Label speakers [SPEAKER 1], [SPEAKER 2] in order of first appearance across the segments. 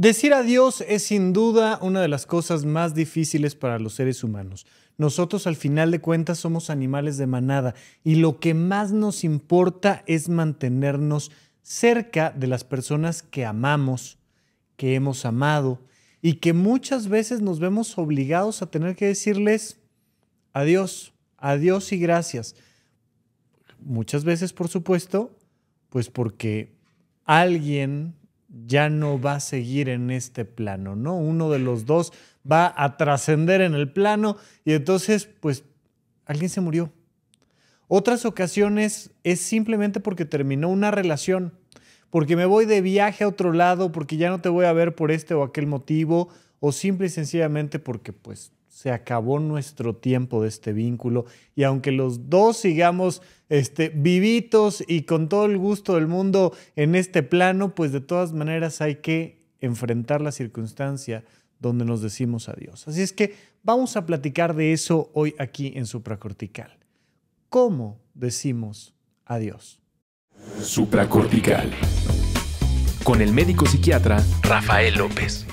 [SPEAKER 1] Decir adiós es sin duda una de las cosas más difíciles para los seres humanos. Nosotros al final de cuentas somos animales de manada y lo que más nos importa es mantenernos cerca de las personas que amamos, que hemos amado y que muchas veces nos vemos obligados a tener que decirles adiós, adiós y gracias. Muchas veces, por supuesto, pues porque alguien ya no va a seguir en este plano, ¿no? Uno de los dos va a trascender en el plano y entonces, pues, alguien se murió. Otras ocasiones es simplemente porque terminó una relación, porque me voy de viaje a otro lado, porque ya no te voy a ver por este o aquel motivo, o simple y sencillamente porque pues se acabó nuestro tiempo de este vínculo. Y aunque los dos sigamos este, vivitos y con todo el gusto del mundo en este plano, pues de todas maneras hay que enfrentar la circunstancia donde nos decimos adiós. Así es que vamos a platicar de eso hoy aquí en Supracortical. ¿Cómo decimos adiós? Supracortical. Con el médico psiquiatra Rafael López.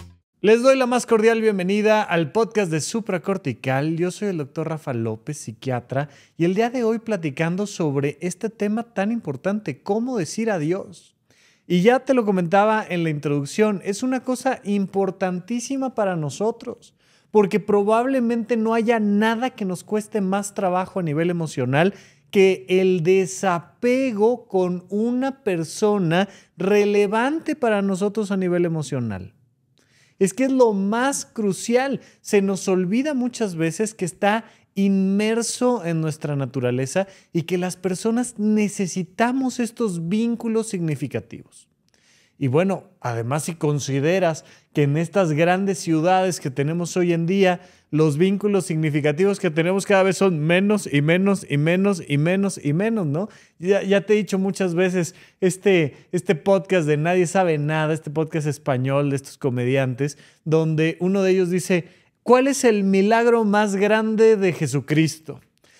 [SPEAKER 1] Les doy la más cordial bienvenida al podcast de Supracortical. Yo soy el doctor Rafa López, psiquiatra, y el día de hoy platicando sobre este tema tan importante, cómo decir adiós. Y ya te lo comentaba en la introducción, es una cosa importantísima para nosotros, porque probablemente no haya nada que nos cueste más trabajo a nivel emocional que el desapego con una persona relevante para nosotros a nivel emocional. Es que es lo más crucial. Se nos olvida muchas veces que está inmerso en nuestra naturaleza y que las personas necesitamos estos vínculos significativos. Y bueno, además si consideras que en estas grandes ciudades que tenemos hoy en día, los vínculos significativos que tenemos cada vez son menos y menos y menos y menos y menos, ¿no? Ya, te he dicho muchas veces, este, este podcast de Nadie sabe nada, este podcast español de estos comediantes, donde uno de ellos dice, ¿cuál es el milagro más grande de Jesucristo?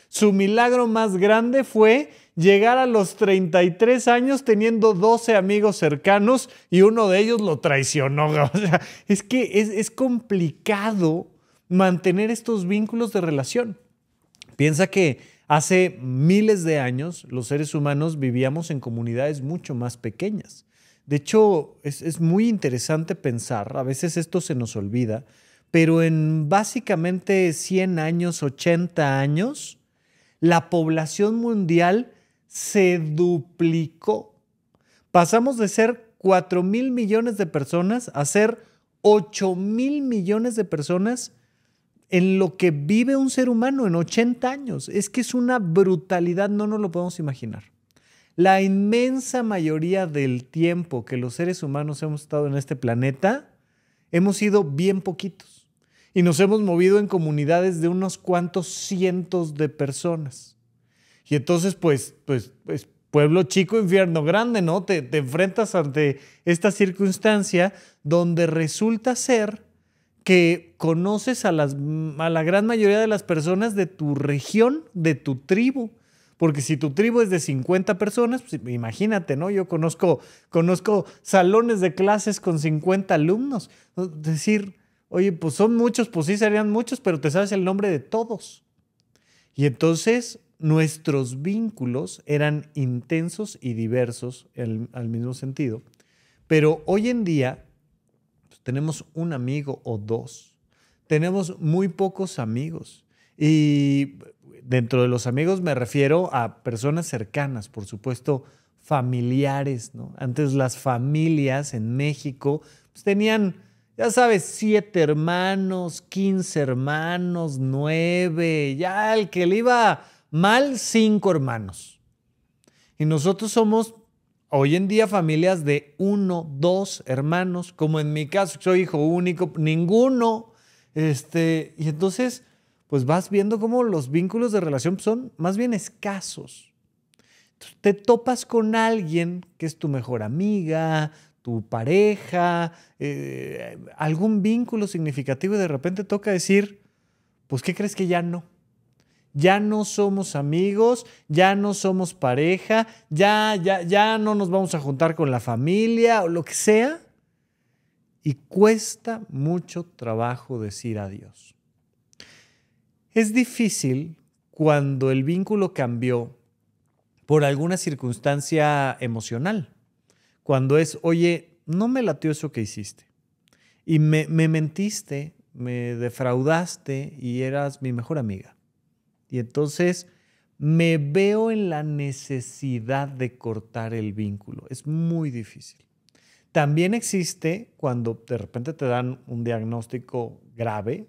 [SPEAKER 1] Su milagro más grande fue llegar a los 33 años teniendo 12 amigos cercanos y uno de ellos lo traicionó. es que es, complicado mantener estos vínculos de relación. Piensa que hace miles de años los seres humanos vivíamos en comunidades mucho más pequeñas. De hecho, es, muy interesante pensar, a veces esto se nos olvida, pero en básicamente 100 años, 80 años, la población mundial se duplicó. Pasamos de ser 4 mil millones de personas a ser 8 mil millones de personas en lo que vive un ser humano en 80 años. Es que es una brutalidad, no nos lo podemos imaginar. La inmensa mayoría del tiempo que los seres humanos hemos estado en este planeta, hemos sido bien poquitos y nos hemos movido en comunidades de unos cuantos cientos de personas. Y entonces, pues, pues, pues, pueblo chico, infierno grande, ¿no? Te, enfrentas ante esta circunstancia donde resulta ser que conoces a, las, a la gran mayoría de las personas de tu región, de tu tribu. Porque si tu tribu es de 50 personas, pues, imagínate, ¿no? Yo conozco, conozco salones de clases con 50 alumnos. Es decir, oye, pues son muchos, pues sí serían muchos, pero te sabes el nombre de todos. Y entonces nuestros vínculos eran intensos y diversos al mismo sentido, pero hoy en día pues, tenemos un amigo o dos, tenemos muy pocos amigos y dentro de los amigos me refiero a personas cercanas, por supuesto, familiares, ¿no? Antes las familias en México pues, tenían ya sabes, siete hermanos, quince hermanos, nueve, ya el que le iba mal cinco hermanos. Y nosotros somos hoy en día familias de uno, dos hermanos, como en mi caso, soy hijo único, ninguno. Este, y entonces, pues vas viendo cómo los vínculos de relación son más bien escasos. te topas con alguien que es tu mejor amiga, tu pareja, eh, algún vínculo significativo y de repente toca decir, pues, ¿qué crees que ya no? ya no somos amigos, ya no somos pareja, ya, ya, ya no nos vamos a juntar con la familia o lo que sea. Y cuesta mucho trabajo decir adiós. Es difícil cuando el vínculo cambió por alguna circunstancia emocional. Cuando es, oye, no me latió eso que hiciste. Y me mentiste, me defraudaste y eras mi mejor amiga y entonces me veo en la necesidad de cortar el vínculo. Es muy difícil. También existe cuando de repente te dan un diagnóstico grave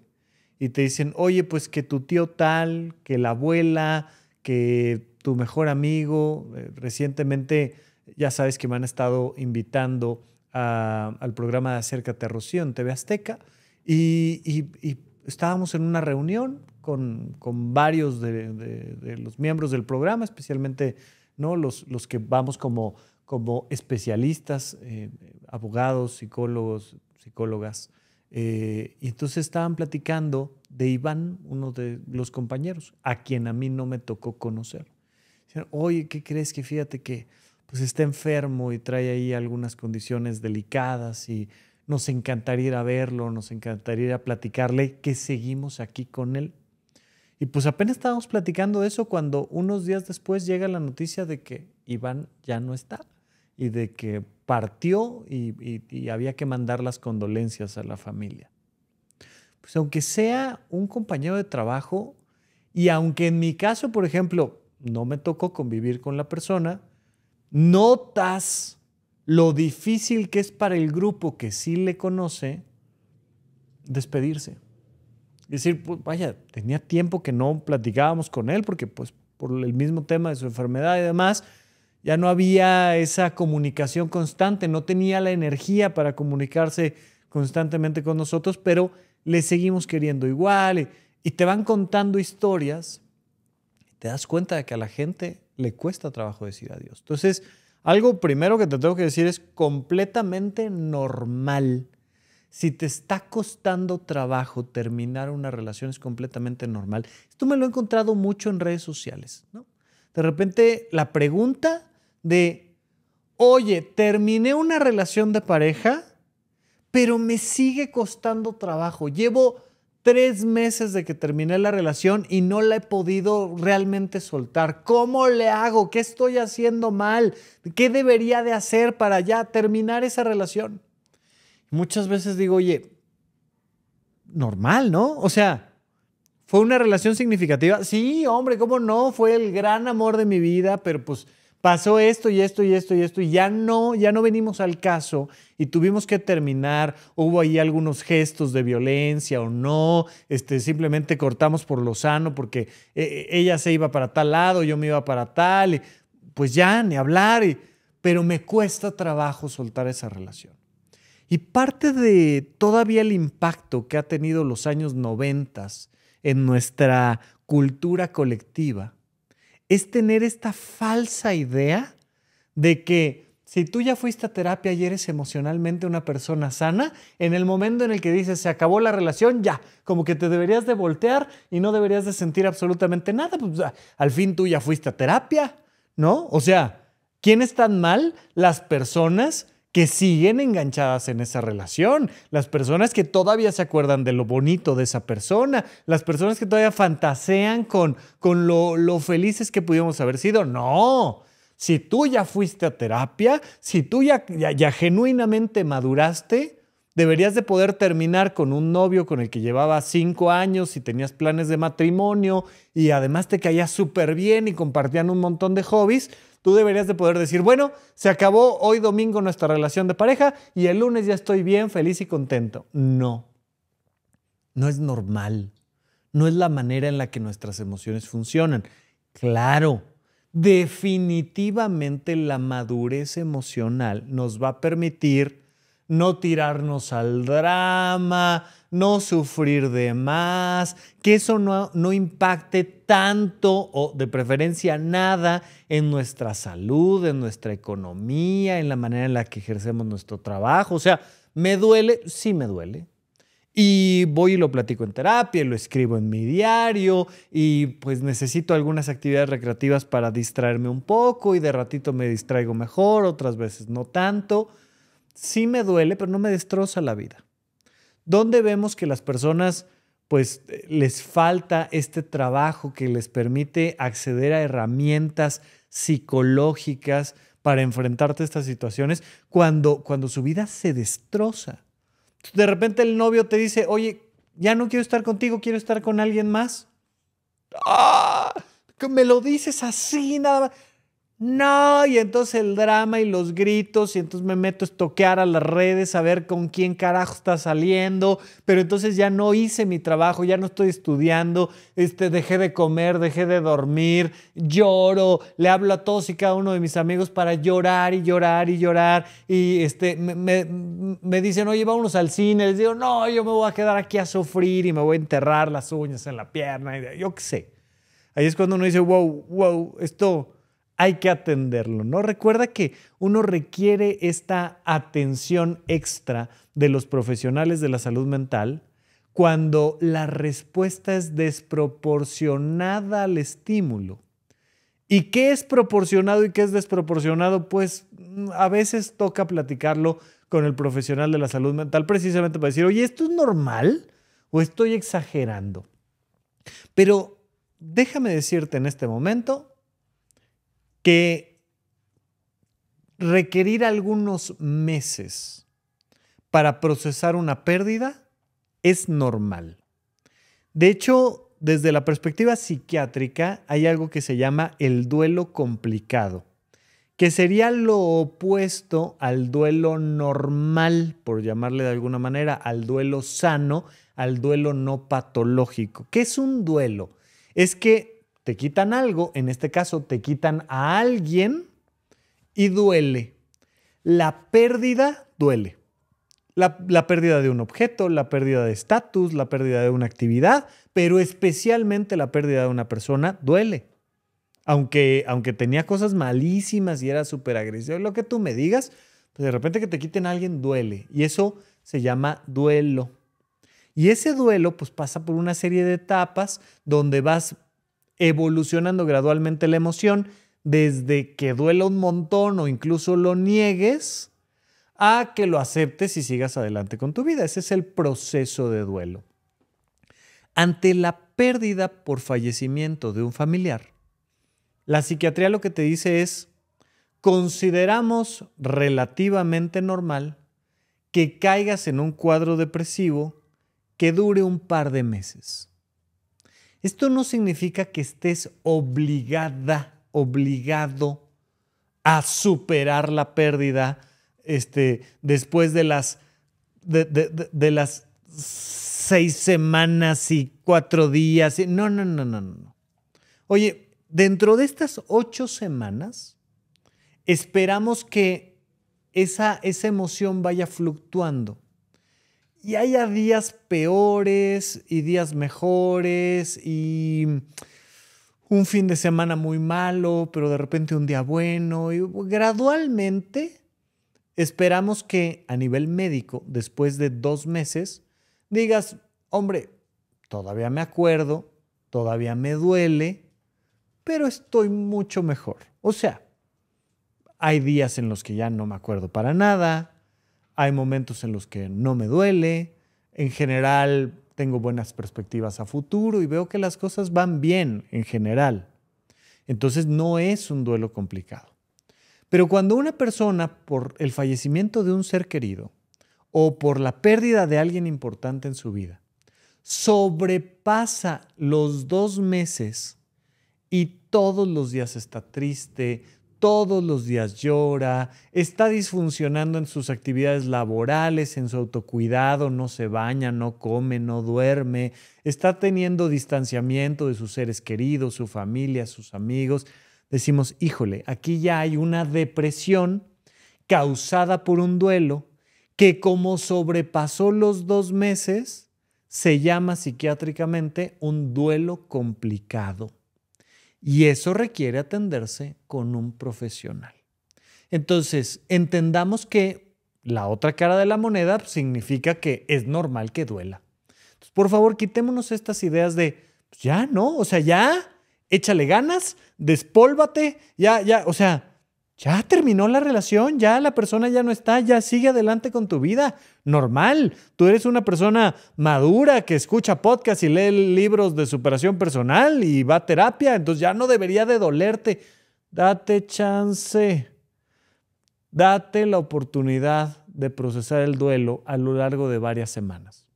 [SPEAKER 1] y te dicen, oye, pues que tu tío tal, que la abuela, que tu mejor amigo, eh, recientemente ya sabes que me han estado invitando al programa de Acércate a Rocío en TV Azteca y estábamos en una reunión con, varios de, los miembros del programa, especialmente ¿no? los, los que vamos como, como especialistas, eh, abogados, psicólogos, psicólogas. Eh, y entonces estaban platicando de Iván, uno de los compañeros, a quien a mí no me tocó conocer. Dicen, oye, ¿qué crees que fíjate que pues está enfermo y trae ahí algunas condiciones delicadas y nos encantaría ir a verlo, nos encantaría ir a platicarle que seguimos aquí con él y pues apenas estábamos platicando eso cuando unos días después llega la noticia de que Iván ya no está y de que partió y había que mandar las condolencias a la familia. Pues aunque sea un compañero de trabajo y aunque en mi caso, por ejemplo, no me tocó convivir con la persona, notas lo difícil que es para el grupo que sí le conoce despedirse decir, pues, vaya, tenía tiempo que no platicábamos con él porque pues por el mismo tema de su enfermedad y demás, ya no había esa comunicación constante, no tenía la energía para comunicarse constantemente con nosotros, pero le seguimos queriendo igual y, te van contando historias, y te das cuenta de que a la gente le cuesta trabajo decir adiós. Entonces, algo primero que te tengo que decir es completamente normal si te está costando trabajo terminar una relación es completamente normal. Esto me lo he encontrado mucho en redes sociales, De repente la pregunta de, oye, terminé una relación de pareja, pero me sigue costando trabajo. Llevo tres meses de que terminé la relación y no la he podido realmente soltar. ¿Cómo le hago? ¿Qué estoy haciendo mal? ¿Qué debería de hacer para ya terminar esa relación? muchas veces digo, oye, normal, ¿no? O sea, ¿fue una relación significativa? Sí, hombre, ¿cómo no? Fue el gran amor de mi vida, pero pues pasó esto y esto y esto y esto y ya no, ya no venimos al caso y tuvimos que terminar, hubo ahí algunos gestos de violencia o no, este, simplemente cortamos por lo sano porque eh, ella se iba para tal lado, yo me iba para tal, y pues ya, ni hablar, pero me cuesta trabajo soltar esa relación. Y parte de todavía el impacto que ha tenido los años 90 en nuestra cultura colectiva es tener esta falsa idea de que si tú ya fuiste a terapia y eres emocionalmente una persona sana, en el momento en el que dices se acabó la relación, ya, como que te deberías de voltear y no deberías de sentir absolutamente nada, pues al fin tú ya fuiste a terapia, ¿no? O sea, ¿quién es tan mal? Las personas que siguen enganchadas en esa relación, las personas que todavía se acuerdan de lo bonito de esa persona, las personas que todavía fantasean con, con lo, felices que pudimos haber sido. No, si tú ya fuiste a terapia, si tú ya, ya, genuinamente maduraste, deberías de poder terminar con un novio con el que llevaba cinco años y tenías planes de matrimonio y además te caía súper bien y compartían un montón de hobbies Tú deberías de poder decir, bueno, se acabó hoy domingo nuestra relación de pareja y el lunes ya estoy bien, feliz y contento. No, no es normal. No es la manera en la que nuestras emociones funcionan. Claro, definitivamente la madurez emocional nos va a permitir no tirarnos al drama, no sufrir de más, que eso no, no impacte tanto o de preferencia nada en nuestra salud, en nuestra economía, en la manera en la que ejercemos nuestro trabajo. O sea, me duele, sí me duele, y voy y lo platico en terapia, lo escribo en mi diario y pues necesito algunas actividades recreativas para distraerme un poco y de ratito me distraigo mejor, otras veces no tanto. Sí me duele, pero no me destroza la vida. ¿Dónde vemos que las personas pues les falta este trabajo que les permite acceder a herramientas psicológicas para enfrentarte a estas situaciones cuando, cuando su vida se destroza? De repente el novio te dice, oye, ya no quiero estar contigo, quiero estar con alguien más. ¡Ah! me lo dices así, nada no, y entonces el drama y los gritos, y entonces me meto a estoquear a las redes a ver con quién carajo está saliendo, pero entonces ya no hice mi trabajo, ya no estoy estudiando, este, dejé de comer, dejé de dormir, lloro, le hablo a todos y cada uno de mis amigos para llorar y llorar y llorar, y este, me, me, me dicen, oye, vámonos al cine, les digo, no, yo me voy a quedar aquí a sufrir y me voy a enterrar las uñas en la pierna, y yo qué sé. Ahí es cuando uno dice, wow, wow, esto hay que atenderlo, ¿no? Recuerda que uno requiere esta atención extra de los profesionales de la salud mental cuando la respuesta es desproporcionada al estímulo. ¿Y qué es proporcionado y qué es desproporcionado? Pues mm, a veces toca platicarlo con el profesional de la salud mental precisamente para decir, oye, ¿esto es normal o estoy exagerando? Pero déjame decirte en este momento requerir algunos meses para procesar una pérdida es normal. De hecho, desde la perspectiva psiquiátrica hay algo que se llama el duelo complicado, que sería lo opuesto al duelo normal, por llamarle de alguna manera, al duelo sano, al duelo no patológico. ¿Qué es un duelo? Es que te quitan algo, en este caso te quitan a alguien y duele. La pérdida duele. La, pérdida de un objeto, la pérdida de estatus, la pérdida de una actividad, pero especialmente la pérdida de una persona duele. Aunque, aunque tenía cosas malísimas y era súper agresivo, lo que tú me digas, pues de repente que te quiten a alguien duele. Y eso se llama duelo. Y ese duelo pues pasa por una serie de etapas donde vas evolucionando gradualmente la emoción desde que duela un montón o incluso lo niegues a que lo aceptes y sigas adelante con tu vida. Ese es el proceso de duelo. Ante la pérdida por fallecimiento de un familiar, la psiquiatría lo que te dice es, consideramos relativamente normal que caigas en un cuadro depresivo que dure un par de meses. Esto no significa que estés obligada, obligado a superar la pérdida este, después de las, de, las seis semanas y cuatro días. No, no, no, no, no. Oye, dentro de estas ocho semanas, esperamos que esa emoción vaya fluctuando y haya días peores y días mejores y un fin de semana muy malo, pero de repente un día bueno. Y gradualmente esperamos que a nivel médico, después de dos meses, digas, hombre, todavía me acuerdo, todavía me duele, pero estoy mucho mejor. O sea, hay días en los que ya no me acuerdo para nada, hay momentos en los que no me duele, en general tengo buenas perspectivas a futuro y veo que las cosas van bien en general. Entonces no es un duelo complicado. Pero cuando una persona, por el fallecimiento de un ser querido o por la pérdida de alguien importante en su vida, sobrepasa los dos meses y todos los días está triste, todos los días llora, está disfuncionando en sus actividades laborales, en su autocuidado, no se baña, no come, no duerme, está teniendo distanciamiento de sus seres queridos, su familia, sus amigos. Decimos, híjole, aquí ya hay una depresión causada por un duelo que como sobrepasó los dos meses, se llama psiquiátricamente un duelo complicado. Y eso requiere atenderse con un profesional. Entonces, entendamos que la otra cara de la moneda significa que es normal que duela. por favor, quitémonos estas ideas de, pues, ya, ¿no? O sea, ya, échale ganas, despólvate, ya, ya, o sea, ya terminó la relación, ya la persona ya no está, ya sigue adelante con tu vida. Normal. Tú eres una persona madura que escucha podcasts y lee libros de superación personal y va a terapia, entonces ya no debería de dolerte. Date chance. Date la oportunidad de procesar el duelo a lo largo de varias semanas.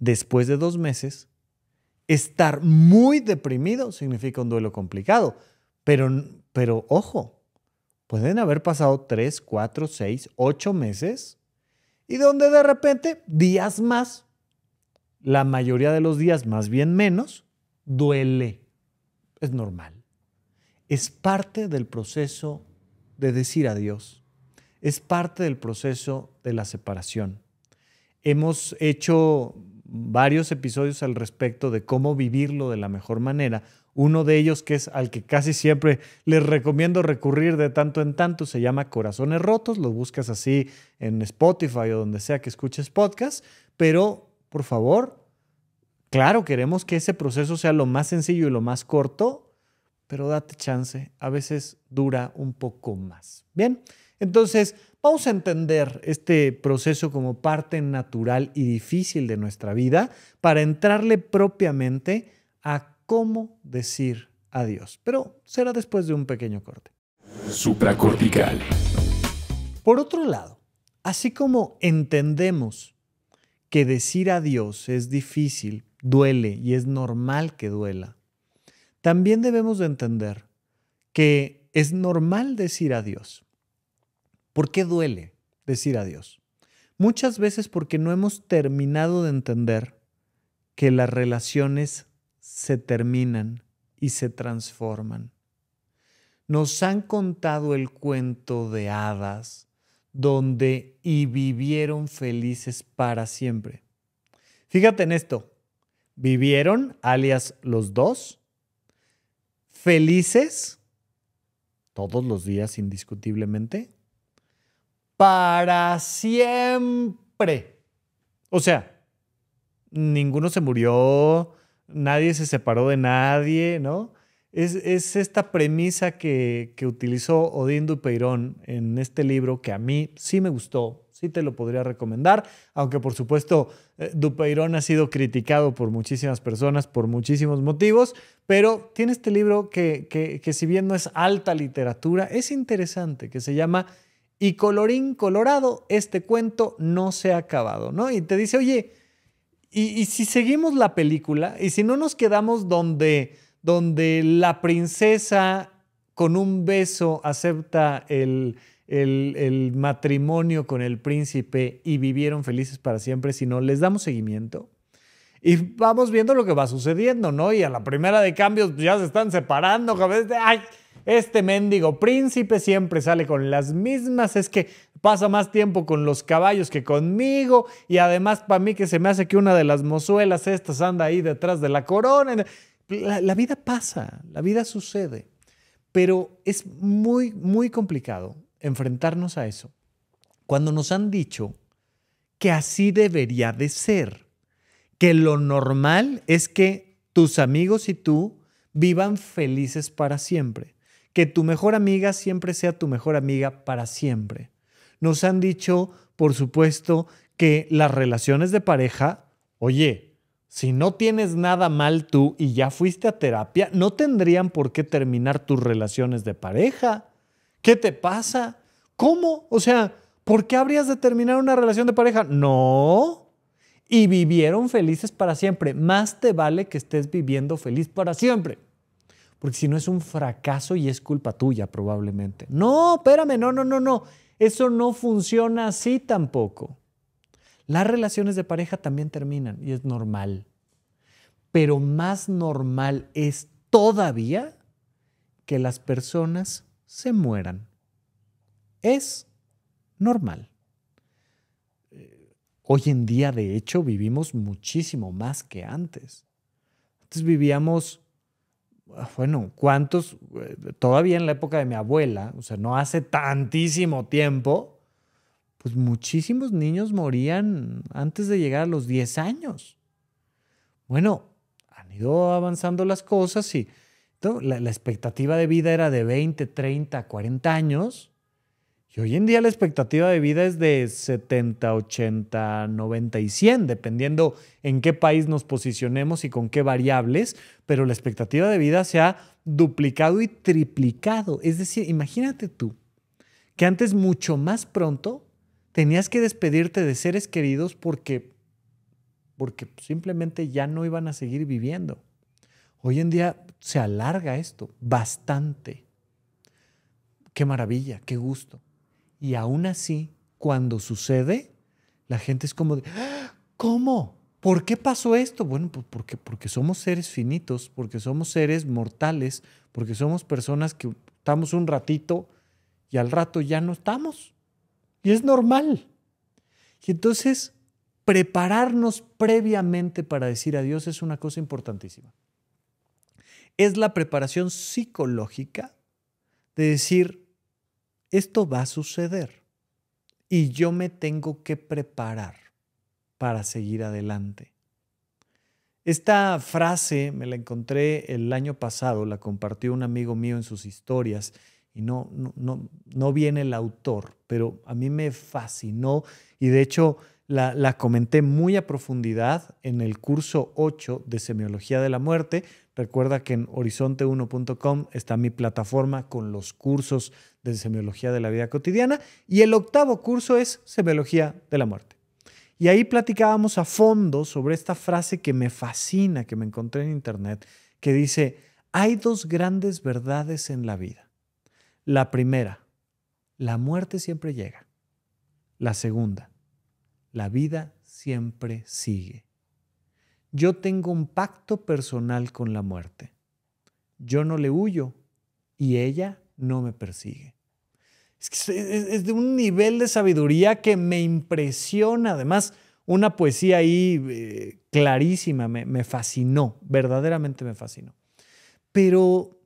[SPEAKER 1] Después de dos meses, estar muy deprimido significa un duelo complicado, pero pero ojo, pueden haber pasado tres, cuatro, seis, ocho meses y donde de repente días más, la mayoría de los días más bien menos, duele. Es normal. Es parte del proceso de decir adiós. Es parte del proceso de la separación. Hemos hecho varios episodios al respecto de cómo vivirlo de la mejor manera, uno de ellos que es al que casi siempre les recomiendo recurrir de tanto en tanto se llama Corazones Rotos. Lo buscas así en Spotify o donde sea que escuches podcast. Pero, por favor, claro, queremos que ese proceso sea lo más sencillo y lo más corto, pero date chance. A veces dura un poco más. Bien, entonces vamos a entender este proceso como parte natural y difícil de nuestra vida para entrarle propiamente a cómo decir adiós. Pero será después de un pequeño corte. Supracortical. Por otro lado, así como entendemos que decir adiós es difícil, duele y es normal que duela, también debemos de entender que es normal decir adiós. ¿Por qué duele decir adiós? Muchas veces porque no hemos terminado de entender que las relaciones se terminan y se transforman. Nos han contado el cuento de hadas, donde y vivieron felices para siempre. Fíjate en esto, vivieron, alias los dos, felices, todos los días indiscutiblemente, para siempre. O sea, ninguno se murió, nadie se separó de nadie, ¿no? Es, es esta premisa que, que utilizó Odín Dupeirón en este libro que a mí sí me gustó, sí te lo podría recomendar, aunque por supuesto eh, Dupeirón ha sido criticado por muchísimas personas por muchísimos motivos, pero tiene este libro que, que, que si bien no es alta literatura, es interesante, que se llama Y colorín colorado, este cuento no se ha acabado, ¿no? Y te dice, oye, y, si seguimos la película y si no nos quedamos donde, donde la princesa con un beso acepta el, matrimonio con el príncipe y vivieron felices para siempre, si no, les damos seguimiento. Y vamos viendo lo que va sucediendo, ¿no? Y a la primera de cambios pues, ya se están separando, a de, ay, este mendigo príncipe siempre sale con las mismas, es que pasa más tiempo con los caballos que conmigo y además para mí que se me hace que una de las mozuelas estas anda ahí detrás de la corona. La, la vida pasa, la vida sucede, pero es muy, muy complicado enfrentarnos a eso cuando nos han dicho que así debería de ser, que lo normal es que tus amigos y tú vivan felices para siempre que tu mejor amiga siempre sea tu mejor amiga para siempre. Nos han dicho, por supuesto, que las relaciones de pareja, oye, si no tienes nada mal tú y ya fuiste a terapia, no tendrían por qué terminar tus relaciones de pareja. ¿Qué te pasa? ¿Cómo? O sea, ¿por qué habrías de terminar una relación de pareja? No. Y vivieron felices para siempre. Más te vale que estés viviendo feliz para siempre. Porque si no es un fracaso y es culpa tuya probablemente. No, espérame, no, no, no, no. Eso no funciona así tampoco. Las relaciones de pareja también terminan y es normal. Pero más normal es todavía que las personas se mueran. Es normal. Eh, hoy en día, de hecho, vivimos muchísimo más que antes. Entonces vivíamos bueno, ¿cuántos? Eh, todavía en la época de mi abuela, o sea, no hace tantísimo tiempo, pues muchísimos niños morían antes de llegar a los 10 años. Bueno, han ido avanzando las cosas y la, la expectativa de vida era de 20, 30, 40 años hoy en día la expectativa de vida es de 70, 80, 90 y 100, dependiendo en qué país nos posicionemos y con qué variables, pero la expectativa de vida se ha duplicado y triplicado. Es decir, imagínate tú que antes mucho más pronto tenías que despedirte de seres queridos porque, porque simplemente ya no iban a seguir viviendo. Hoy en día se alarga esto bastante. Qué maravilla, qué gusto. Y aún así, cuando sucede, la gente es como de, ¡Ah! ¿cómo? ¿Por qué pasó esto? Bueno, pues porque, porque somos seres finitos, porque somos seres mortales, porque somos personas que estamos un ratito y al rato ya no estamos. Y es normal. Y entonces, prepararnos previamente para decir adiós es una cosa importantísima. Es la preparación psicológica de decir, esto va a suceder y yo me tengo que preparar para seguir adelante. Esta frase me la encontré el año pasado, la compartió un amigo mío en sus historias y no, no, viene el autor, pero a mí me fascinó y de hecho la, comenté muy a profundidad en el curso 8 de Semiología de la Muerte. Recuerda que en horizonte1.com está mi plataforma con los cursos de Semiología de la Vida Cotidiana. Y el octavo curso es Semiología de la Muerte. Y ahí platicábamos a fondo sobre esta frase que me fascina, que me encontré en internet, que dice, hay dos grandes verdades en la vida. La primera, la muerte siempre llega. La segunda, la vida siempre sigue. Yo tengo un pacto personal con la muerte. Yo no le huyo y ella no me persigue. Es, de un nivel de sabiduría que me impresiona. Además, una poesía ahí eh, clarísima, me fascinó, verdaderamente me fascinó. Pero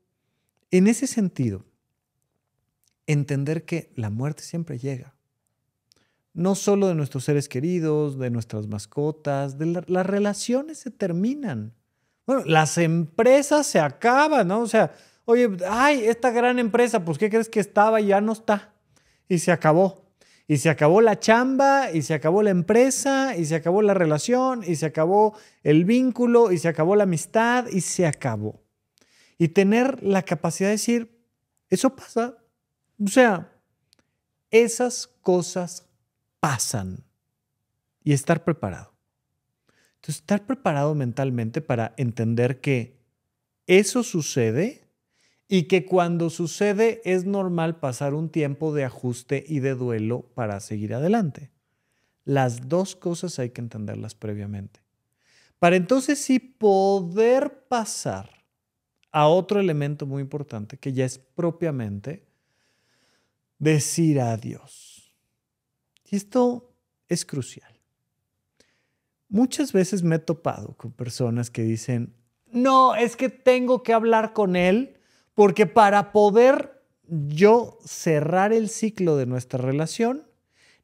[SPEAKER 1] en ese sentido, entender que la muerte siempre llega no solo de nuestros seres queridos, de nuestras mascotas, de las relaciones se terminan. Bueno, las empresas se acaban, ¿no? O sea, oye, ay, esta gran empresa, pues ¿qué crees que estaba y ya no está? Y se acabó. Y se acabó la chamba, y se acabó la empresa, y se acabó la relación, y se acabó el vínculo, y se acabó la amistad, y se acabó. Y tener la capacidad de decir, eso pasa. O sea, esas cosas pasan y estar preparado. Entonces, estar preparado mentalmente para entender que eso sucede y que cuando sucede es normal pasar un tiempo de ajuste y de duelo para seguir adelante. Las dos cosas hay que entenderlas previamente. Para entonces sí poder pasar a otro elemento muy importante que ya es propiamente decir adiós esto es crucial. Muchas veces me he topado con personas que dicen, no, es que tengo que hablar con él porque para poder yo cerrar el ciclo de nuestra relación,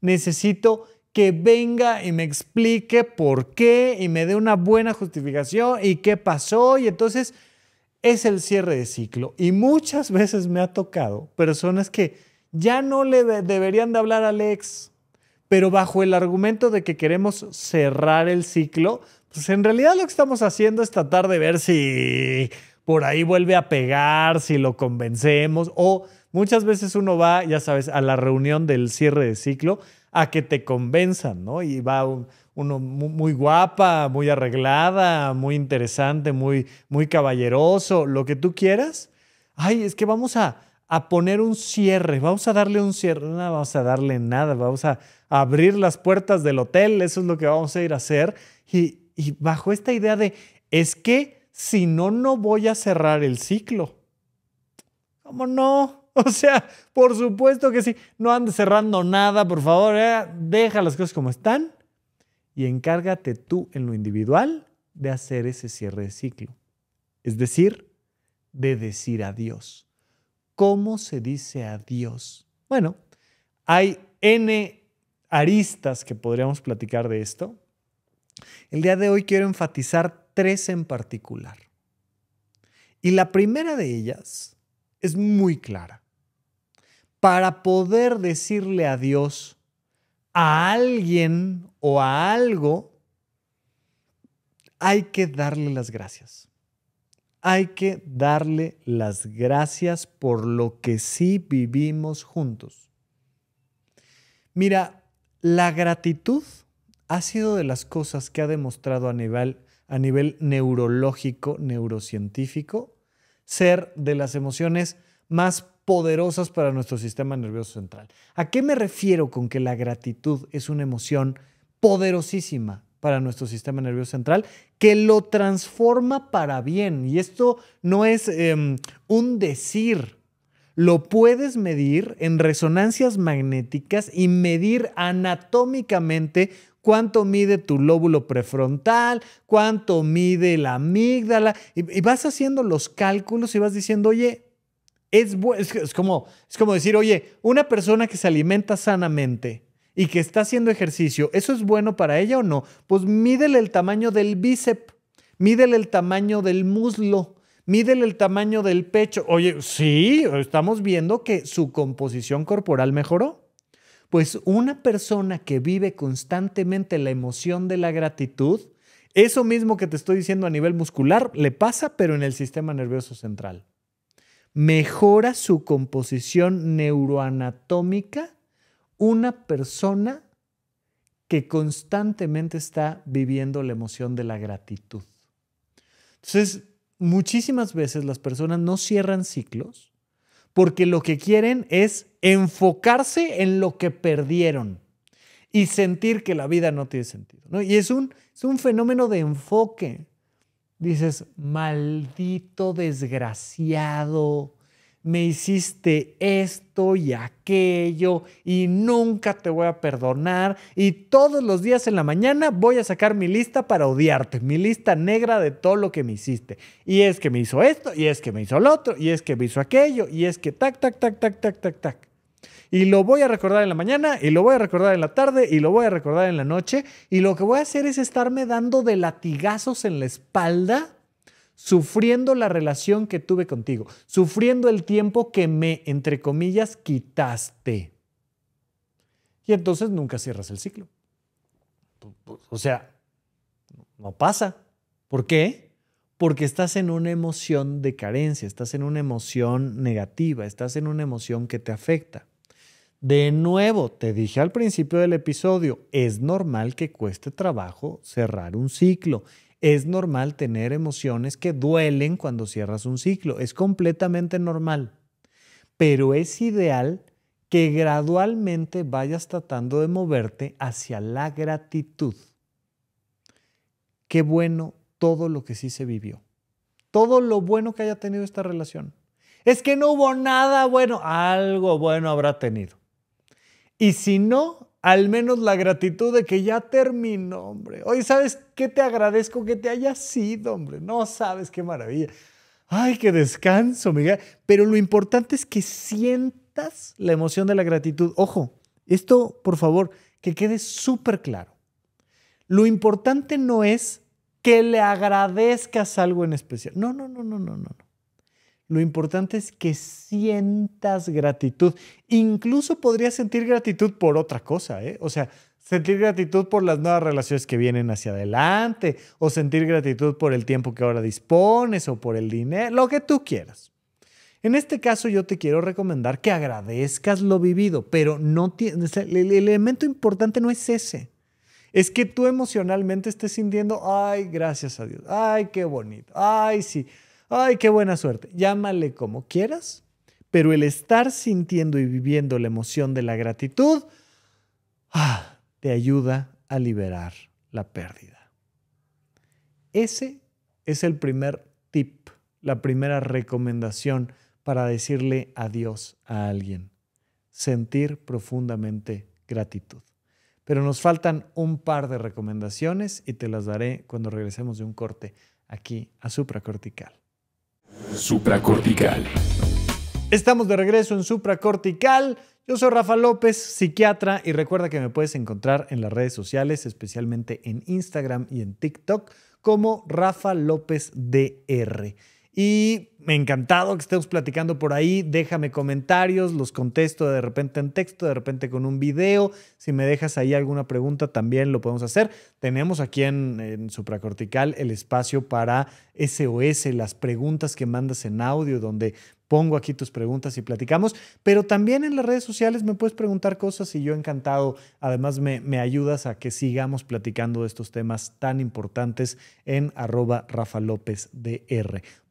[SPEAKER 1] necesito que venga y me explique por qué y me dé una buena justificación y qué pasó. Y entonces es el cierre de ciclo. Y muchas veces me ha tocado personas que ya no le deberían de hablar al ex pero bajo el argumento de que queremos cerrar el ciclo, pues en realidad lo que estamos haciendo es tratar de ver si por ahí vuelve a pegar, si lo convencemos, o muchas veces uno va, ya sabes, a la reunión del cierre de ciclo a que te convenzan, ¿no? Y va uno muy, muy, guapa, muy arreglada, muy interesante, muy, muy caballeroso, lo que tú quieras. Ay, es que vamos a, a poner un cierre, vamos a darle un cierre, no vamos a darle nada, vamos a abrir las puertas del hotel, eso es lo que vamos a ir a hacer. Y, bajo esta idea de, es que si no, no voy a cerrar el ciclo. ¿Cómo no? O sea, por supuesto que sí, no andes cerrando nada, por favor, eh. deja las cosas como están y encárgate tú en lo individual de hacer ese cierre de ciclo. Es decir, de decir adiós ¿Cómo se dice adiós? Bueno, hay N aristas que podríamos platicar de esto. El día de hoy quiero enfatizar tres en particular. Y la primera de ellas es muy clara. Para poder decirle adiós a alguien o a algo, hay que darle las gracias hay que darle las gracias por lo que sí vivimos juntos. Mira, la gratitud ha sido de las cosas que ha demostrado a nivel, a nivel neurológico, neurocientífico, ser de las emociones más poderosas para nuestro sistema nervioso central. ¿A qué me refiero con que la gratitud es una emoción poderosísima? para nuestro sistema nervioso central, que lo transforma para bien. Y esto no es em, un decir, lo puedes medir en resonancias magnéticas y medir anatómicamente cuánto mide tu lóbulo prefrontal, cuánto mide la amígdala, y, y vas haciendo los cálculos y vas diciendo, oye, es, es, como, es como decir, oye, una persona que se alimenta sanamente, y que está haciendo ejercicio, ¿eso es bueno para ella o no? Pues mídele el tamaño del bíceps, mídele el tamaño del muslo, mídele el tamaño del pecho. Oye, sí, estamos viendo que su composición corporal mejoró. Pues una persona que vive constantemente la emoción de la gratitud, eso mismo que te estoy diciendo a nivel muscular le pasa, pero en el sistema nervioso central. Mejora su composición neuroanatómica una persona que constantemente está viviendo la emoción de la gratitud. Entonces, muchísimas veces las personas no cierran ciclos porque lo que quieren es enfocarse en lo que perdieron y sentir que la vida no tiene sentido. Y es es un fenómeno de enfoque. Dices, maldito desgraciado, me hiciste esto y aquello y nunca te voy a perdonar y todos los días en la mañana voy a sacar mi lista para odiarte, mi lista negra de todo lo que me hiciste. Y es que me hizo esto, y es que me hizo lo otro, y es que me hizo aquello, y es que tac, tac, tac, tac, tac, tac, tac. Y lo voy a recordar en la mañana, y lo voy a recordar en la tarde, y lo voy a recordar en la noche, y lo que voy a hacer es estarme dando de latigazos en la espalda sufriendo la relación que tuve contigo, sufriendo el tiempo que me, entre comillas, quitaste. Y entonces nunca cierras el ciclo. Pues, pues, o sea, no pasa. ¿Por qué? Porque estás en una emoción de carencia, estás en una emoción negativa, estás en una emoción que te afecta. De nuevo, te dije al principio del episodio, es normal que cueste trabajo cerrar un ciclo es normal tener emociones que duelen cuando cierras un ciclo, es completamente normal, pero es ideal que gradualmente vayas tratando de moverte hacia la gratitud. Qué bueno todo lo que sí se vivió, todo lo bueno que haya tenido esta relación. Es que no hubo nada bueno, algo bueno habrá tenido. Y si no, al menos la gratitud de que ya terminó, hombre. Hoy sabes qué te agradezco que te haya sido, hombre. No sabes qué maravilla. Ay, qué descanso, Miguel. Pero lo importante es que sientas la emoción de la gratitud. Ojo, esto, por favor, que quede súper claro. Lo importante no es que le agradezcas algo en especial. No, no, no, no, no, no. Lo importante es que sientas gratitud. Incluso podrías sentir gratitud por otra cosa, ¿eh? O sea, sentir gratitud por las nuevas relaciones que vienen hacia adelante, o sentir gratitud por el tiempo que ahora dispones, o por el dinero, lo que tú quieras. En este caso yo te quiero recomendar que agradezcas lo vivido, pero no tienes, el elemento importante no es ese. Es que tú emocionalmente estés sintiendo, ay, gracias a Dios, ay, qué bonito, ay, sí ay, qué buena suerte, llámale como quieras, pero el estar sintiendo y viviendo la emoción de la gratitud ah, te ayuda a liberar la pérdida. Ese es el primer tip, la primera recomendación para decirle adiós a alguien, sentir profundamente gratitud. Pero nos faltan un par de recomendaciones y te las daré cuando regresemos de un corte aquí a supracortical. Supracortical. Estamos de regreso en Supracortical. Yo soy Rafa López, psiquiatra, y recuerda que me puedes encontrar en las redes sociales, especialmente en Instagram y en TikTok, como Rafa López DR. Y me encantado que estemos platicando por ahí. Déjame comentarios, los contesto de repente en texto, de repente con un video. Si me dejas ahí alguna pregunta, también lo podemos hacer. Tenemos aquí en, Supracortical el espacio para SOS, las preguntas que mandas en audio, donde pongo aquí tus preguntas y platicamos, pero también en las redes sociales me puedes preguntar cosas y yo encantado, además me, me ayudas a que sigamos platicando estos temas tan importantes en arroba Rafa López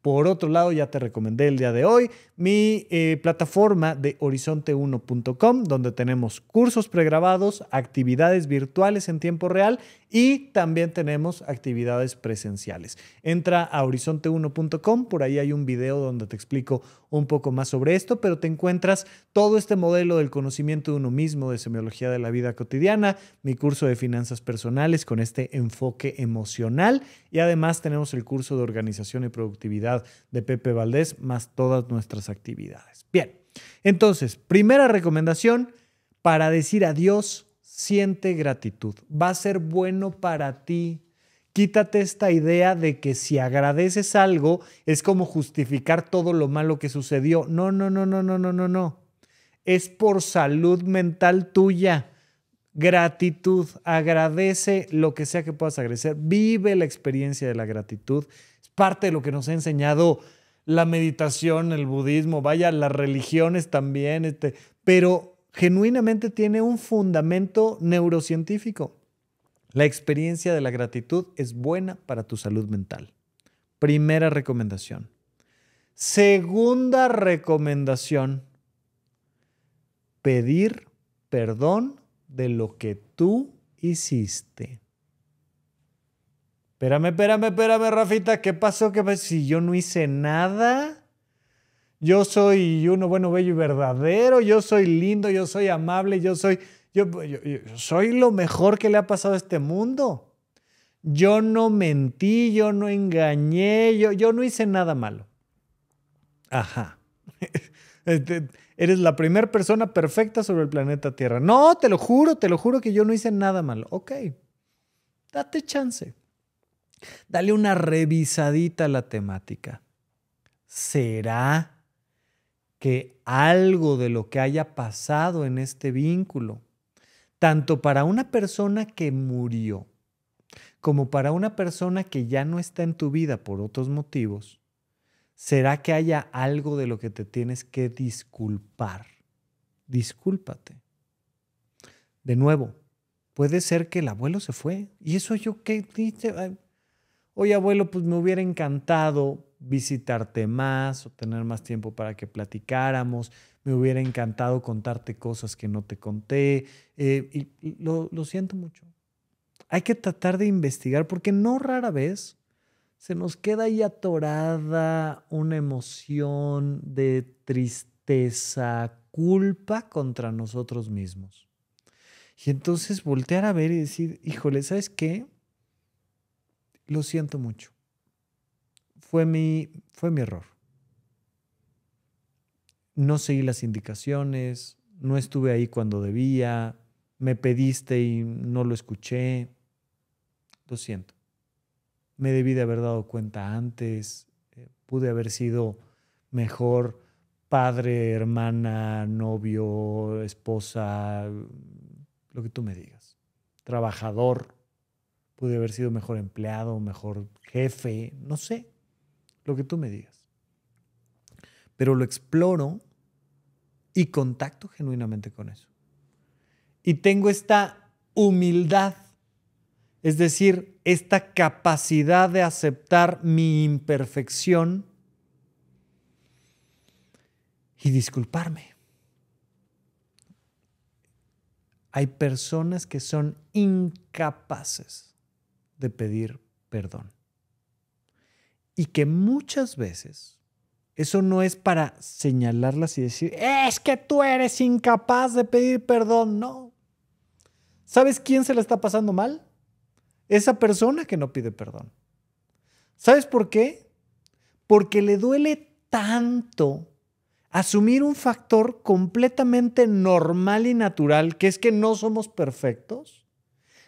[SPEAKER 1] por otro lado, ya te recomendé el día de hoy mi eh, plataforma de horizonte1.com, donde tenemos cursos pregrabados, actividades virtuales en tiempo real y también tenemos actividades presenciales. Entra a horizonte1.com, por ahí hay un video donde te explico un poco más sobre esto, pero te encuentras todo este modelo del conocimiento de uno mismo, de semiología de la vida cotidiana, mi curso de finanzas personales con este enfoque emocional y además tenemos el curso de organización y productividad de Pepe Valdés, más todas nuestras actividades. Bien, entonces, primera recomendación, para decir adiós, siente gratitud. Va a ser bueno para ti. Quítate esta idea de que si agradeces algo es como justificar todo lo malo que sucedió. No, no, no, no, no, no, no, no. Es por salud mental tuya gratitud, agradece lo que sea que puedas agradecer, vive la experiencia de la gratitud parte de lo que nos ha enseñado la meditación, el budismo, vaya, las religiones también, este, pero genuinamente tiene un fundamento neurocientífico. La experiencia de la gratitud es buena para tu salud mental. Primera recomendación. Segunda recomendación. Pedir perdón de lo que tú hiciste. Espérame, espérame, espérame, Rafita, ¿qué pasó? ¿Qué pasó? Si yo no hice nada. Yo soy uno bueno, bello y verdadero, yo soy lindo, yo soy amable, yo soy, yo, soy lo mejor que le ha pasado a este mundo. Yo no mentí, yo no engañé, yo, yo no hice nada malo. Ajá. Este, eres la primera persona perfecta sobre el planeta Tierra. No, te lo juro, te lo juro que yo no hice nada malo. Ok, date chance. Dale una revisadita a la temática. ¿Será que algo de lo que haya pasado en este vínculo, tanto para una persona que murió como para una persona que ya no está en tu vida por otros motivos, será que haya algo de lo que te tienes que disculpar? Discúlpate. De nuevo, puede ser que el abuelo se fue. ¿Y eso yo qué? oye abuelo, pues me hubiera encantado visitarte más o tener más tiempo para que platicáramos, me hubiera encantado contarte cosas que no te conté, eh, y, lo, lo siento mucho. Hay que tratar de investigar porque no rara vez se nos queda ahí atorada una emoción de tristeza, culpa contra nosotros mismos. Y entonces voltear a ver y decir, híjole, ¿sabes qué? lo siento mucho. Fue mi, fue mi error. No seguí las indicaciones, no estuve ahí cuando debía, me pediste y no lo escuché. Lo siento. Me debí de haber dado cuenta antes, eh, pude haber sido mejor padre, hermana, novio, esposa, lo que tú me digas, trabajador, pude haber sido mejor empleado, mejor jefe, no sé, lo que tú me digas. Pero lo exploro y contacto genuinamente con eso. Y tengo esta humildad, es decir, esta capacidad de aceptar mi imperfección y disculparme. Hay personas que son incapaces de pedir perdón. Y que muchas veces eso no es para señalarlas y decir, es que tú eres incapaz de pedir perdón, no. ¿Sabes quién se la está pasando mal? Esa persona que no pide perdón. ¿Sabes por qué? Porque le duele tanto asumir un factor completamente normal y natural, que es que no somos perfectos,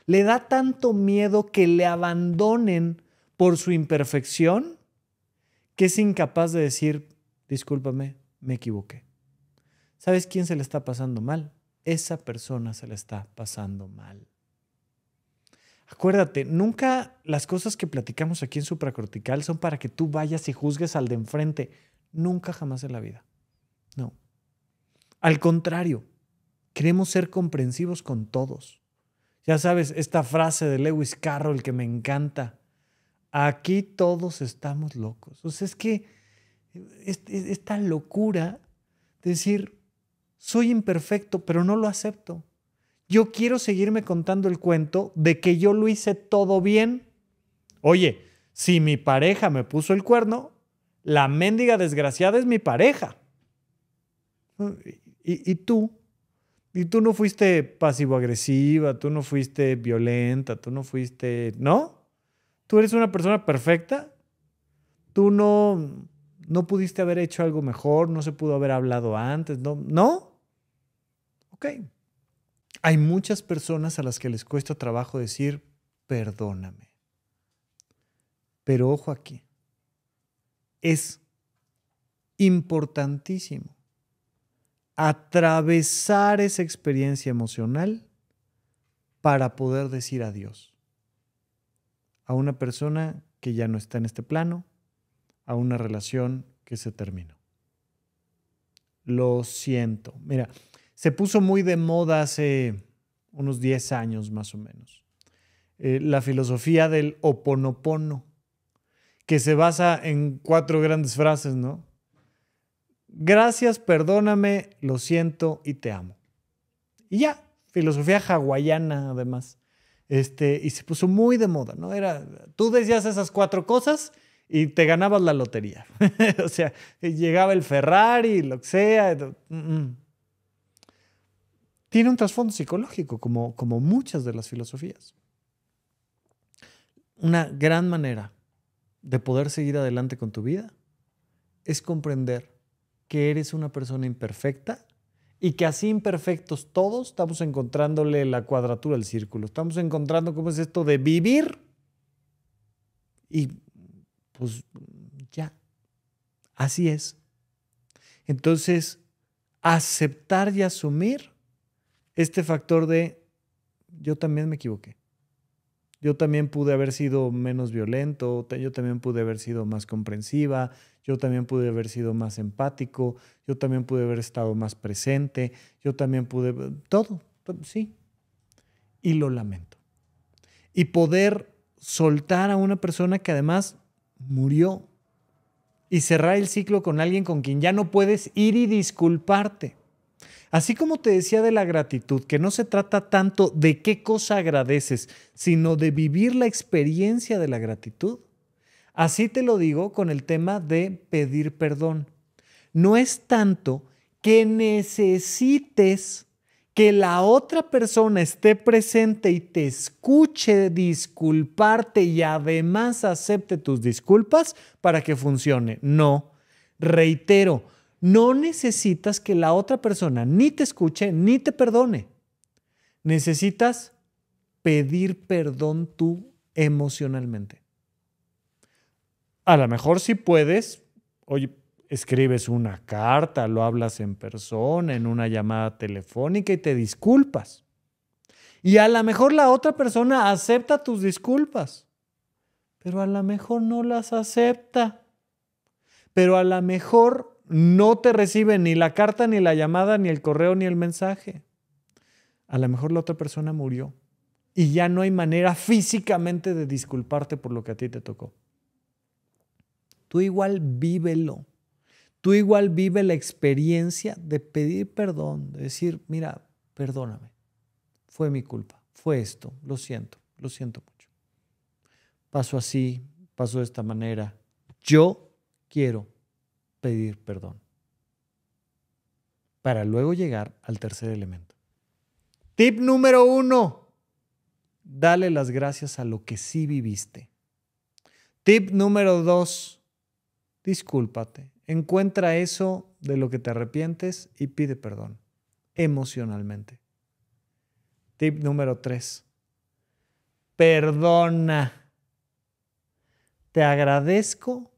[SPEAKER 1] le da tanto miedo que le abandonen por su imperfección que es incapaz de decir, discúlpame, me equivoqué. ¿Sabes quién se le está pasando mal? Esa persona se le está pasando mal. Acuérdate, nunca las cosas que platicamos aquí en supracortical son para que tú vayas y juzgues al de enfrente. Nunca jamás en la vida. No. Al contrario, queremos ser comprensivos con todos. Ya sabes, esta frase de Lewis Carroll que me encanta. Aquí todos estamos locos. O sea, es que esta locura de decir, soy imperfecto, pero no lo acepto. Yo quiero seguirme contando el cuento de que yo lo hice todo bien. Oye, si mi pareja me puso el cuerno, la mendiga desgraciada es mi pareja. y tú y tú no fuiste pasivo-agresiva, tú no fuiste violenta, tú no fuiste... ¿No? Tú eres una persona perfecta. Tú no, no pudiste haber hecho algo mejor, no se pudo haber hablado antes, ¿no? ¿No? Ok. Hay muchas personas a las que les cuesta trabajo decir, perdóname. Pero ojo aquí. Es importantísimo atravesar esa experiencia emocional para poder decir adiós a una persona que ya no está en este plano, a una relación que se terminó. Lo siento. Mira, se puso muy de moda hace unos 10 años más o menos. Eh, la filosofía del oponopono, que se basa en cuatro grandes frases, ¿no? Gracias, perdóname, lo siento y te amo. Y ya, filosofía hawaiana además. Este, y se puso muy de moda, ¿no? Era, tú decías esas cuatro cosas y te ganabas la lotería. o sea, llegaba el Ferrari, lo que sea. Tiene un trasfondo psicológico, como, como muchas de las filosofías. Una gran manera de poder seguir adelante con tu vida es comprender que eres una persona imperfecta y que así imperfectos todos estamos encontrándole la cuadratura del círculo. Estamos encontrando cómo es esto de vivir y pues ya, así es. Entonces, aceptar y asumir este factor de yo también me equivoqué. Yo también pude haber sido menos violento, yo también pude haber sido más comprensiva, yo también pude haber sido más empático, yo también pude haber estado más presente, yo también pude... Eh, todo, sí. Y lo lamento. Y poder soltar a una persona que además murió y cerrar el ciclo con alguien con quien ya no puedes ir y disculparte. Así como te decía de la gratitud, que no se trata tanto de qué cosa agradeces, sino de vivir la experiencia de la gratitud. Así te lo digo con el tema de pedir perdón. No es tanto que necesites que la otra persona esté presente y te escuche disculparte y además acepte tus disculpas para que funcione. No, reitero, no necesitas que la otra persona ni te escuche ni te perdone. Necesitas pedir perdón tú emocionalmente. A lo mejor si puedes, oye, escribes una carta, lo hablas en persona, en una llamada telefónica y te disculpas. Y a lo mejor la otra persona acepta tus disculpas, pero a lo mejor no las acepta. Pero a lo mejor no te recibe ni la carta, ni la llamada, ni el correo, ni el mensaje. A lo mejor la otra persona murió y ya no hay manera físicamente de disculparte por lo que a ti te tocó. Tú igual vívelo. Tú igual vive la experiencia de pedir perdón, de decir, mira, perdóname, fue mi culpa, fue esto, lo siento, lo siento mucho. Paso así, Pasó de esta manera. Yo quiero pedir perdón. Para luego llegar al tercer elemento. Tip número uno. Dale las gracias a lo que sí viviste. Tip número dos. Discúlpate. Encuentra eso de lo que te arrepientes y pide perdón emocionalmente. Tip número tres. Perdona. Te agradezco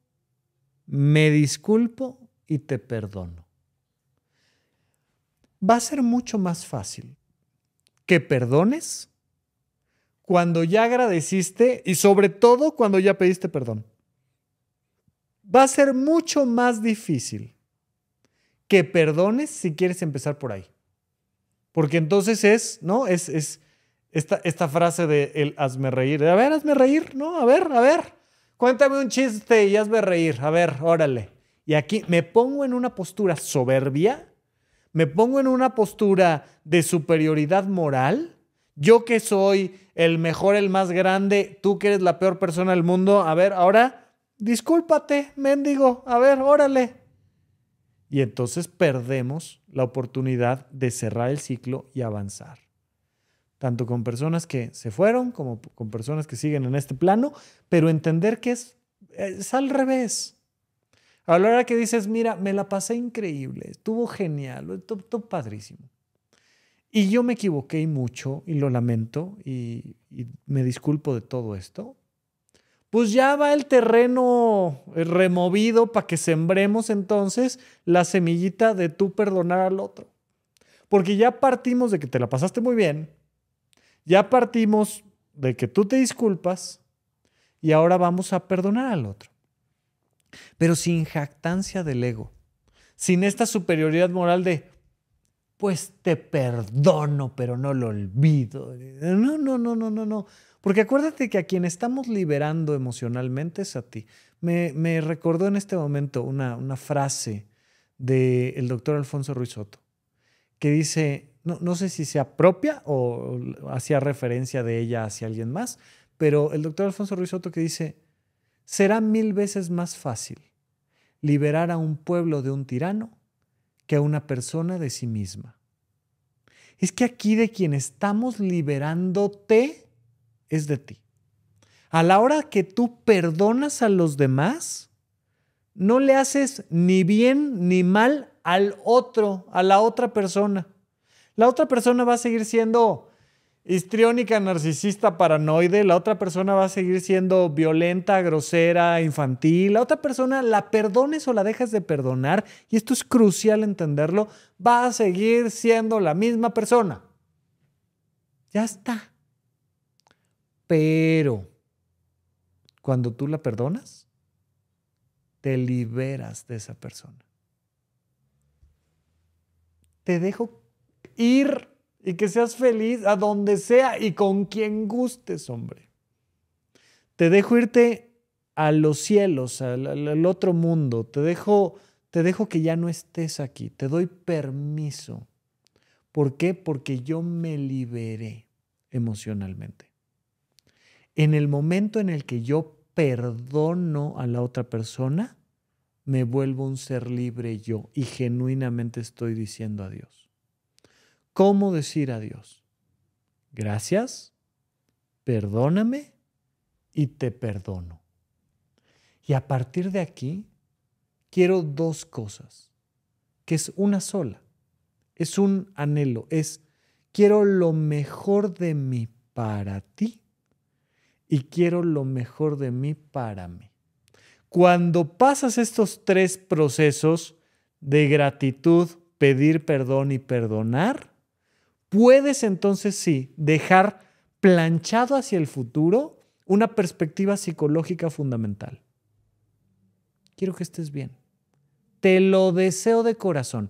[SPEAKER 1] me disculpo y te perdono. Va a ser mucho más fácil que perdones cuando ya agradeciste y sobre todo cuando ya pediste perdón. Va a ser mucho más difícil que perdones si quieres empezar por ahí. Porque entonces es, ¿no? Es, esta, frase de el hazme reír. a ver, hazme reír, ¿no? A ver, a ver cuéntame un chiste y hazme reír. A ver, órale. Y aquí me pongo en una postura soberbia, me pongo en una postura de superioridad moral. Yo que soy el mejor, el más grande, tú que eres la peor persona del mundo. A ver, ahora discúlpate, mendigo. A ver, órale. Y entonces perdemos la oportunidad de cerrar el ciclo y avanzar tanto con personas que se fueron como con personas que siguen en este plano, pero entender que es, es al revés. A la que dices, mira, me la pasé increíble, estuvo genial, estuvo, padrísimo. Y yo me equivoqué mucho y lo lamento y, y, me disculpo de todo esto. Pues ya va el terreno eh, removido para que sembremos entonces la semillita de tú perdonar al otro. Porque ya partimos de que te la pasaste muy bien, ya partimos de que tú te disculpas y ahora vamos a perdonar al otro. Pero sin jactancia del ego, sin esta superioridad moral de, pues te perdono, pero no lo olvido. No, no, no, no, no, no. Porque acuérdate que a quien estamos liberando emocionalmente es a ti. Me, recordó en este momento una, una frase del doctor Alfonso Ruiz Soto, que dice, no, sé si sea propia o hacía referencia de ella hacia alguien más, pero el doctor Alfonso Ruiz Soto que dice, será mil veces más fácil liberar a un pueblo de un tirano que a una persona de sí misma. Es que aquí de quien estamos liberándote es de ti. A la hora que tú perdonas a los demás, no le haces ni bien ni mal al otro, a la otra persona. La otra persona va a seguir siendo histriónica, narcisista, paranoide, la otra persona va a seguir siendo violenta, grosera, infantil, la otra persona la perdones o la dejas de perdonar, y esto es crucial entenderlo, va a seguir siendo la misma persona. Ya está. Pero cuando tú la perdonas, te liberas de esa persona. Te dejo ir y que seas feliz a donde sea y con quien gustes, hombre. Te dejo irte a los cielos, al, otro mundo. Te dejo, te dejo que ya no estés aquí. Te doy permiso. ¿Por qué? Porque yo me liberé emocionalmente. En el momento en el que yo perdono a la otra persona, me vuelvo un ser libre yo y genuinamente estoy diciendo adiós cómo decir a Dios, gracias, perdóname y te perdono. Y a partir de aquí, quiero dos cosas, que es una sola, es un anhelo, es quiero lo mejor de mí para ti y quiero lo mejor de mí para mí. Cuando pasas estos tres procesos de gratitud, pedir perdón y perdonar, puedes entonces sí dejar planchado hacia el futuro una perspectiva psicológica fundamental. Quiero que estés bien. Te lo deseo de corazón.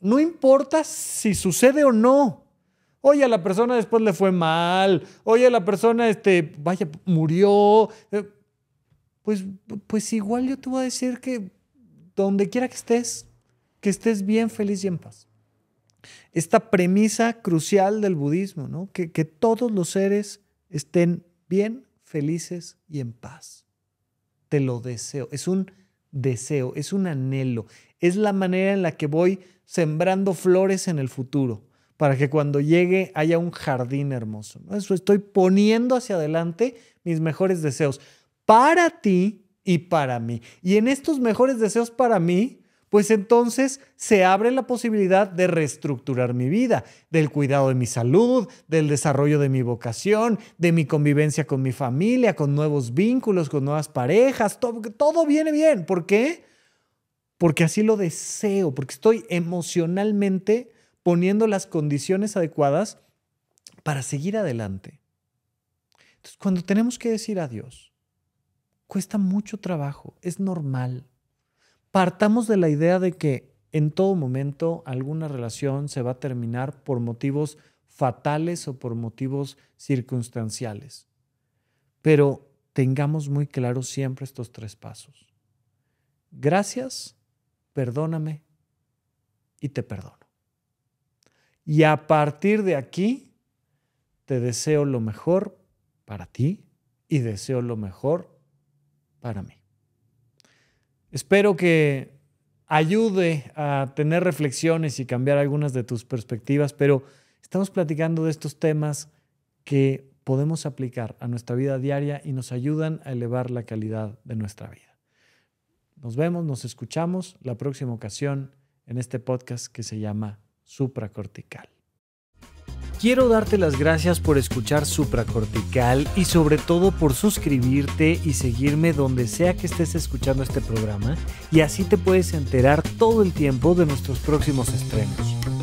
[SPEAKER 1] No importa si sucede o no. Oye, a la persona después le fue mal. Oye, a la persona, este, vaya, murió. Eh, pues, pues igual yo te voy a decir que donde quiera que estés, que estés bien, feliz y en paz esta premisa crucial del budismo, que, todos los seres estén bien, felices y en paz. Te lo deseo, es un deseo, es un anhelo, es la manera en la que voy sembrando flores en el futuro para que cuando llegue haya un jardín hermoso. Eso estoy poniendo hacia adelante mis mejores deseos para ti y para mí. Y en estos mejores deseos para mí pues entonces se abre la posibilidad de reestructurar mi vida, del cuidado de mi salud, del desarrollo de mi vocación, de mi convivencia con mi familia, con nuevos vínculos, con nuevas parejas, todo, todo viene bien. ¿Por qué? Porque así lo deseo, porque estoy emocionalmente poniendo las condiciones adecuadas para seguir adelante. Entonces, cuando tenemos que decir adiós, cuesta mucho trabajo, es normal partamos de la idea de que en todo momento alguna relación se va a terminar por motivos fatales o por motivos circunstanciales. Pero tengamos muy claro siempre estos tres pasos. Gracias, perdóname y te perdono. Y a partir de aquí, te deseo lo mejor para ti y deseo lo mejor para mí. Espero que ayude a tener reflexiones y cambiar algunas de tus perspectivas, pero estamos platicando de estos temas que podemos aplicar a nuestra vida diaria y nos ayudan a elevar la calidad de nuestra vida. Nos vemos, nos escuchamos la próxima ocasión en este podcast que se llama Supracortical. Quiero darte las gracias por escuchar Supracortical y sobre todo por suscribirte y seguirme donde sea que estés escuchando este programa y así te puedes enterar todo el tiempo de nuestros próximos estrenos.